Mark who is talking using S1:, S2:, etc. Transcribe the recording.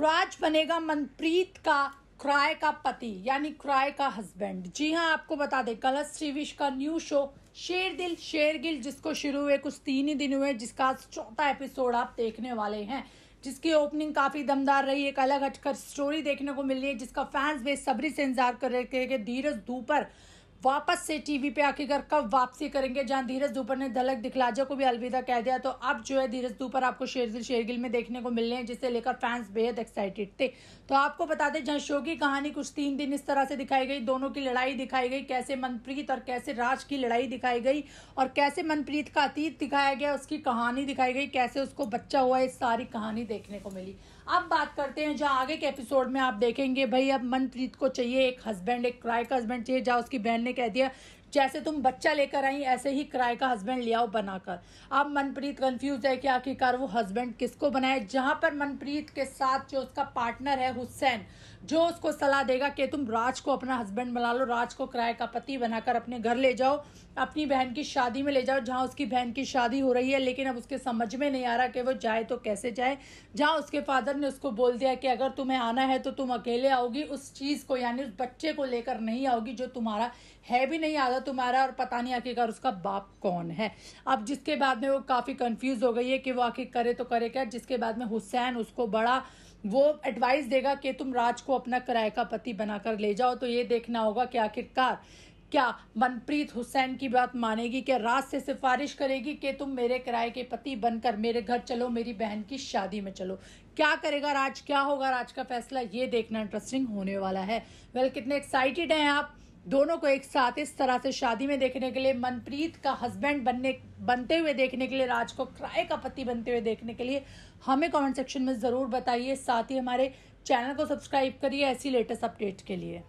S1: राज बनेगा मनप्रीत का क्राय का पति यानी क्राय का हस्बैंड जी हाँ आपको बता दें कलश श्रीविश का न्यू शो शेर दिल शेर गिल जिसको शुरू हुए कुछ तीन ही दिन हुए जिसका चौथा एपिसोड आप देखने वाले हैं जिसकी ओपनिंग काफ़ी दमदार रही एक अलग हटकर स्टोरी देखने को मिल रही है जिसका फैंस बेस से इंतजार कर रहे थे कि धीरज धूपर वापस से टीवी पे आखिरकार कब वापसी करेंगे जहां धीरज दूपर ने दलक दिखलाजा को भी अलविदा कह दिया तो अब जो है धीरज दूपर आपको शेरगिल शेरगिल में देखने को मिल रहे हैं जिसे लेकर फैंस बेहद एक्साइटेड थे तो आपको बता दें जहां शो की कहानी कुछ तीन दिन इस तरह से दिखाई गई दोनों की लड़ाई दिखाई गई कैसे मनप्रीत और कैसे राज की लड़ाई दिखाई गई और कैसे मनप्रीत का अतीत दिखाया गया उसकी कहानी दिखाई गई कैसे उसको बच्चा हुआ ये सारी कहानी देखने को मिली अब बात करते हैं जहाँ आगे के एपिसोड में आप देखेंगे भाई अब मनप्रीत को चाहिए एक हस्बैंड एक क्राइक हस्बैंड चाहिए जहाँ उसकी बहन ने कह दिया जैसे तुम बच्चा लेकर आई ऐसे ही किराए का हस्बैंड ले आओ बनाकर अब मनप्रीत कंफ्यूज है कि आखिरकार वो हस्बैंड किसको बनाए जहां पर मनप्रीत के साथ जो उसका पार्टनर है हुसैन जो उसको सलाह देगा कि तुम राज को अपना हस्बैंड बना लो राज को किराए का पति बनाकर अपने घर ले जाओ अपनी बहन की शादी में ले जाओ जहाँ उसकी बहन की शादी हो रही है लेकिन अब उसके समझ में नहीं आ रहा कि वो जाए तो कैसे जाए जहाँ उसके फादर ने उसको बोल दिया कि अगर तुम्हें आना है तो तुम अकेले आओगी उस चीज़ को यानी उस बच्चे को लेकर नहीं आओगी जो तुम्हारा है भी नहीं आदत तुम्हारा और पता नहीं आखिरकार उसका बाप कौन है अब जिसके बाद में वो काफ़ी कंफ्यूज हो गई है कि वो आखिर करे तो करे क्या जिसके बाद में हुसैन उसको बड़ा वो एडवाइस देगा कि तुम राज को अपना किराए का पति बनाकर ले जाओ तो ये देखना होगा कि आखिरकार क्या मनप्रीत हुसैन की बात मानेगी क्या राज से सिफारिश करेगी कि तुम मेरे किराए के पति बनकर मेरे घर चलो मेरी बहन की शादी में चलो क्या करेगा राज क्या होगा राज का फैसला ये देखना इंटरेस्टिंग होने वाला है वेल कितने एक्साइटेड हैं आप दोनों को एक साथ इस तरह से शादी में देखने के लिए मनप्रीत का हस्बैंड बनने बनते हुए देखने के लिए राज को क्राय का पति बनते हुए देखने के लिए हमें कमेंट सेक्शन में ज़रूर बताइए साथ ही हमारे चैनल को सब्सक्राइब करिए ऐसी लेटेस्ट अपडेट के लिए